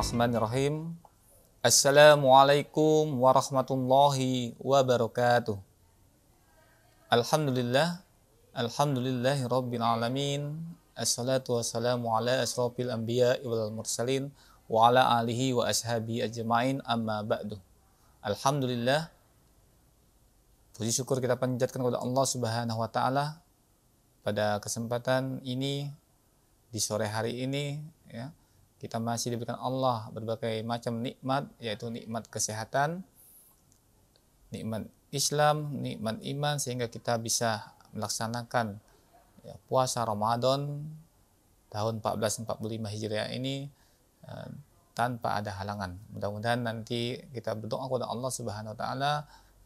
Bismillahirrahmanirrahim. Assalamualaikum warahmatullahi wabarakatuh. Alhamdulillah, alhamdulillahi rabbil alamin. Assalatu wassalamu ala asrafil anbiya wal mursalin wa ala alihi wa ashabi ajma'in amma ba'du. Alhamdulillah, puji syukur kita panjatkan kepada Allah Subhanahu wa taala pada kesempatan ini di sore hari ini ya kita masih diberikan Allah berbagai macam nikmat yaitu nikmat kesehatan, nikmat Islam, nikmat iman sehingga kita bisa melaksanakan ya, puasa Ramadan tahun 1445 Hijriah ini uh, tanpa ada halangan. Mudah-mudahan nanti kita berdoa kepada Allah Subhanahu wa taala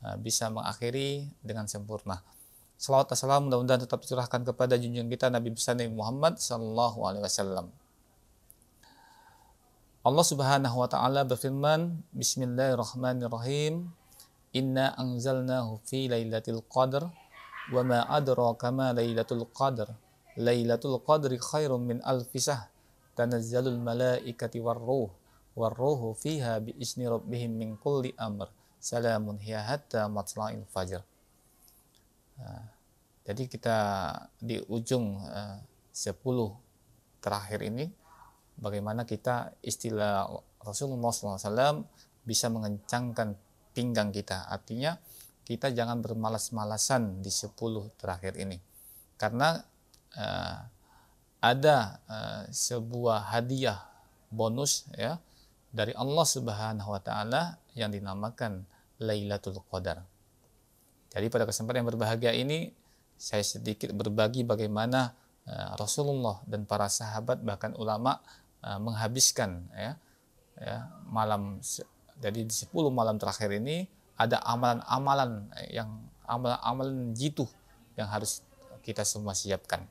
ya, bisa mengakhiri dengan sempurna. Salawat dan salam mudah-mudahan tetap curahkan kepada junjungan kita Nabi besar Nabi Muhammad sallallahu alaihi wasallam. Allah Subhanahu wa taala berfirman, Bismillahirrahmanirrahim. Inna anzalnahu fi lailatul qadr wa ma adraka ma lailatul qadr. Lailatul qadri khairum min alf syahr. Tanazzalul malaikati war ruhu fiha bi isni rabbihim min kulli amr. Salamun hiya hatta matla'il fajr. Ah, jadi kita di ujung ah, uh, 10 terakhir ini bagaimana kita istilah Rasulullah SAW bisa mengencangkan pinggang kita. Artinya kita jangan bermalas-malasan di sepuluh terakhir ini. Karena uh, ada uh, sebuah hadiah bonus ya dari Allah Subhanahu wa taala yang dinamakan Lailatul Qadar. Jadi pada kesempatan yang berbahagia ini saya sedikit berbagi bagaimana eh, Rasulullah dan para sahabat bahkan ulama Eh, menghabiskan ya, ya malam jadi di 10 malam terakhir ini ada amalan-amalan yang amalan-amalan jitu yang harus kita semua siapkan.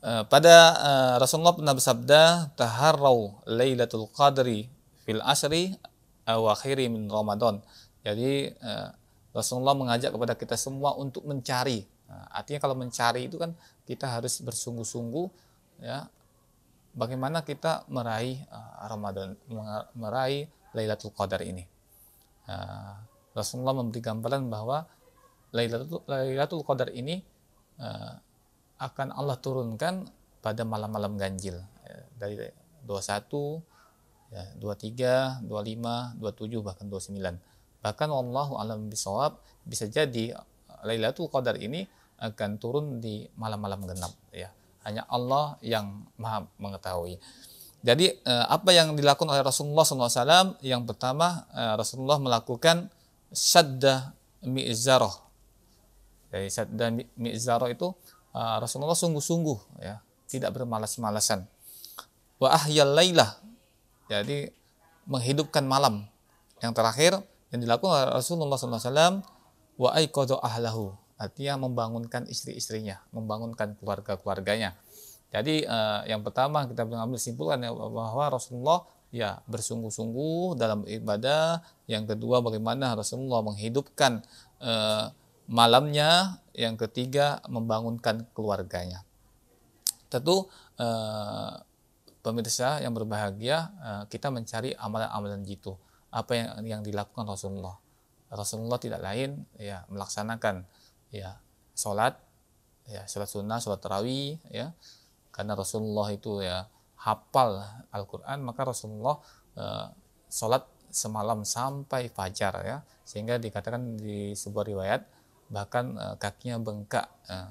Eh, pada eh, Rasulullah pernah bersabda, "Taharrau Lailatul Qadri fil asri awakhiri min Ramadan." Jadi Rasulullah mengajak kepada kita semua untuk mencari. Nah, artinya kalau mencari itu kan kita harus bersungguh-sungguh ya bagaimana kita meraih uh, Ramadan, meraih Lailatul Qadar ini. Uh, Rasulullah memberi gambaran bahwa Lailatul, Lailatul Qadar ini uh, akan Allah turunkan pada malam-malam ganjil uh, dari 21 ya, 23, 25, 27 bahkan 29. Bahkan Allah alam bisawab bisa jadi Lailatul Qadar ini akan turun di malam-malam genap ya. Hanya Allah yang maha mengetahui. Jadi eh, apa yang dilakukan oleh Rasulullah SAW? Yang pertama eh, Rasulullah melakukan sadda mi'zaroh. Jadi sadda mi'zaroh itu eh, Rasulullah sungguh-sungguh ya, tidak bermalas-malasan. Wa ahyal Jadi menghidupkan malam. Yang terakhir yang dilakukan oleh Rasulullah SAW wa ahlahu artinya membangunkan istri-istrinya, membangunkan keluarga-keluarganya. Jadi eh, yang pertama kita mengambil simpulan ya, bahwa Rasulullah ya bersungguh-sungguh dalam ibadah. Yang kedua bagaimana Rasulullah menghidupkan eh, malamnya. Yang ketiga membangunkan keluarganya. Tentu eh, pemirsa yang berbahagia eh, kita mencari amalan-amalan gitu. Apa yang, yang dilakukan Rasulullah? Rasulullah tidak lain ya melaksanakan ya solat ya solat sunnah solat tarawih ya karena Rasulullah itu ya hafal Al-Quran maka Rasulullah eh, salat semalam sampai fajar ya sehingga dikatakan di sebuah riwayat bahkan eh, kakinya bengkak eh,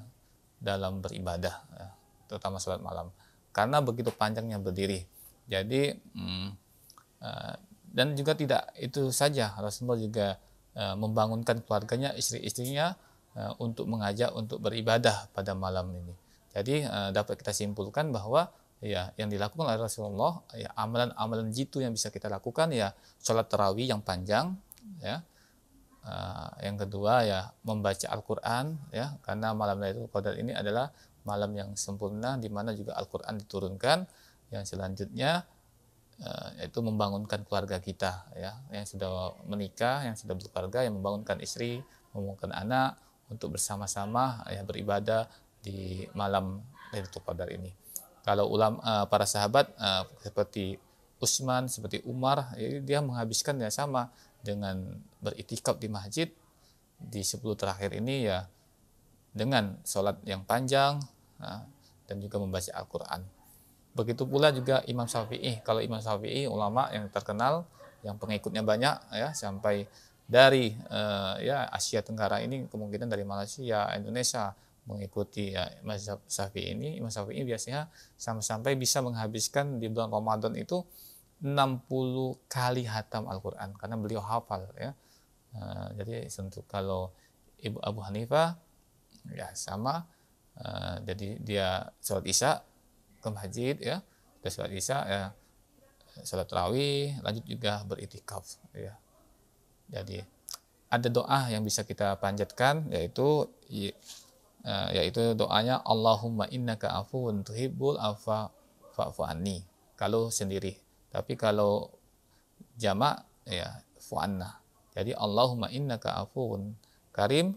dalam beribadah ya, terutama sholat malam karena begitu panjangnya berdiri jadi hmm, eh, dan juga tidak itu saja Rasulullah juga eh, membangunkan keluarganya istri-istrinya Eh, untuk mengajak untuk beribadah pada malam ini. Jadi eh, dapat kita simpulkan bahwa ya yang dilakukan oleh Rasulullah ya amalan-amalan jitu yang bisa kita lakukan ya sholat tarawih yang panjang ya eh, yang kedua ya membaca Al-Qur'an ya karena malam itu Qadar ini adalah malam yang sempurna di mana juga Al-Qur'an diturunkan. Yang selanjutnya yaitu membangunkan keluarga kita ya yang sudah menikah, yang sudah berkeluarga, yang membangunkan istri, membangunkan anak, untuk bersama-sama ya beribadah di malam Lailatul Qadar ini. Kalau ulama uh, eh, para sahabat uh, seperti Utsman, seperti Umar, ya, dia menghabiskan yang sama dengan beritikaf di masjid di 10 terakhir ini ya dengan sholat yang panjang uh, dan juga membaca Al-Quran. Begitu pula juga Imam Syafi'i. Kalau Imam Syafi'i ulama yang terkenal, yang pengikutnya banyak ya sampai dari uh, ya Asia Tenggara ini kemungkinan dari Malaysia, Indonesia mengikuti ya mazhab Syafi'i ini, Imam Syafi'i biasanya sampai-sampai bisa menghabiskan di bulan Ramadan itu 60 kali hatam Al-Qur'an karena beliau hafal ya. Uh, jadi untuk kalau Ibu Abu Hanifah ya sama uh, jadi dia sholat Isya ke masjid ya, sudah sholat Isya ya sholat rawi, lanjut juga beritikaf ya. Jadi ada doa yang bisa kita panjatkan yaitu e, yaitu doanya Allahumma innaka afuun tuhibbul afa fa'fu anni. Kalau sendiri. Tapi kalau jamak ya fu'anna. Jadi Allahumma innaka afuun karim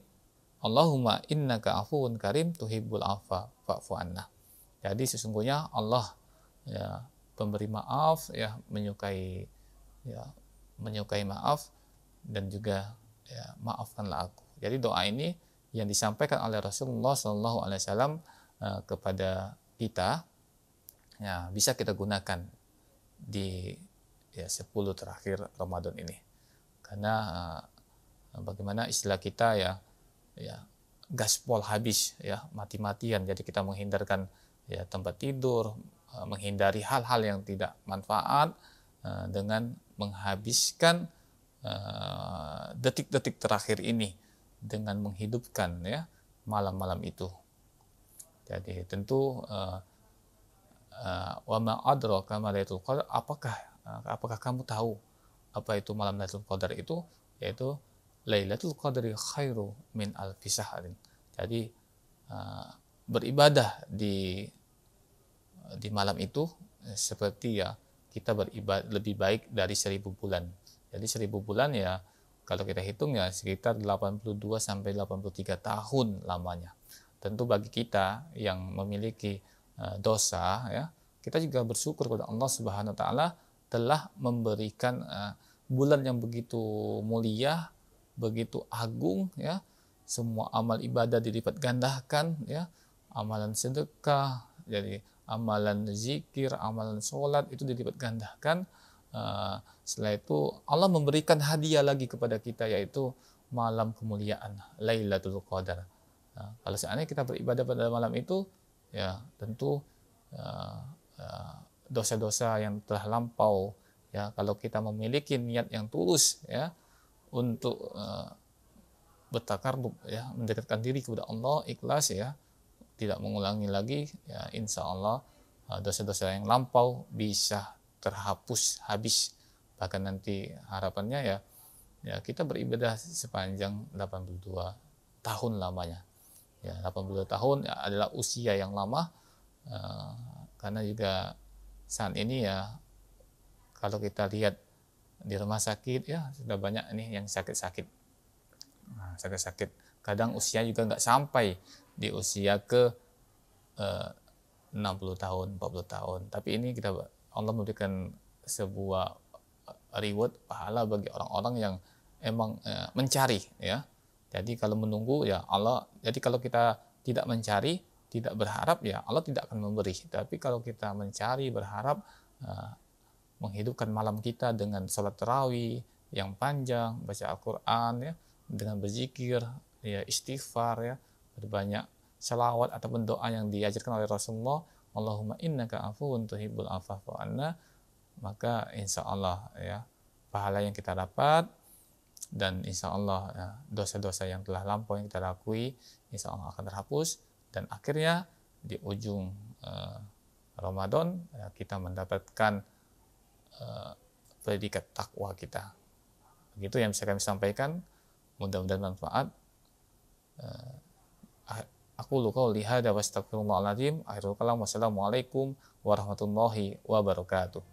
Allahumma innaka afuun karim tuhibbul afa fa'fu anna. Jadi sesungguhnya Allah ya, pemberi maaf ya menyukai ya menyukai maaf dan juga ya, maafkanlah aku. Jadi doa ini yang disampaikan oleh Rasulullah Shallallahu Alaihi Wasallam eh, kepada kita, ya bisa kita gunakan di ya 10 terakhir Ramadan ini. Karena uh, bagaimana istilah kita ya ya gaspol habis ya mati-matian jadi kita menghindarkan ya tempat tidur eh, menghindari hal-hal yang tidak manfaat uh, dengan menghabiskan Eh, detik-detik terakhir ini dengan menghidupkan ya malam-malam itu. Jadi tentu wama uh, eh, eh, wa ma adraka ma qadar apakah apakah kamu tahu apa itu malam lailatul qadar itu yaitu lailatul qadri khairu min alfi sahrin. Jadi beribadah di di malam itu seperti ya kita beribadah lebih baik dari seribu bulan jadi 1000 bulan ya kalau kita hitung ya sekitar 82 sampai 83 tahun lamanya. Tentu bagi kita yang memiliki eh, dosa ya, kita juga bersyukur kepada Allah Subhanahu wa taala telah memberikan eh, bulan yang begitu mulia, begitu agung ya. Semua amal ibadah dilipat gandakan ya. Amalan sedekah, jadi amalan zikir, amalan sholat itu dilipat gandakan Ah, setelah itu Allah memberikan hadiah lagi kepada kita yaitu malam kemuliaan Lailatul Qadar. Ah, kalau seandainya kita beribadah pada malam itu, ya tentu ah, dosa-dosa ya, yang telah lampau, ya kalau kita memiliki niat yang tulus, ya untuk bertakarub, ya mendekatkan diri kepada Allah ikhlas, ya tidak mengulangi lagi, ya insya Allah dosa-dosa yang lampau bisa terhapus habis bahkan nanti harapannya ya ya kita beribadah sepanjang 82 tahun lamanya ya 82 tahun ya adalah usia yang lama uh, karena juga saat ini ya kalau kita lihat di rumah sakit ya sudah banyak nih yang sakit-sakit nah, sakit-sakit kadang usia juga nggak sampai di usia ke eh, uh, 60 tahun 40 tahun tapi ini kita Allah memberikan sebuah eh, reward pahala bagi orang-orang yang emang e, mencari ya. Jadi kalau menunggu ya Allah jadi kalau kita tidak mencari, tidak berharap ya Allah tidak akan memberi. Tapi kalau kita mencari, berharap e, menghidupkan malam kita dengan sholat terawih yang panjang, baca Al-Qur'an ya, dengan berzikir, ya istighfar ya, berbanyak salawat ataupun doa yang diajarkan oleh Rasulullah Allahumma innaka afuun tuhibbul afafu anna maka insya Allah ya pahala yang kita dapat dan insya Allah ya, dosa-dosa yang telah lampau yang kita lakui insya Allah akan terhapus dan akhirnya di ujung uh, Ramadan ya, kita mendapatkan uh, predikat takwa kita begitu yang bisa kami sampaikan mudah-mudahan bermanfaat aqulu qawli hadza wastaghfirullahal azim akhirul kalam wassalamualaikum warahmatullahi wabarakatuh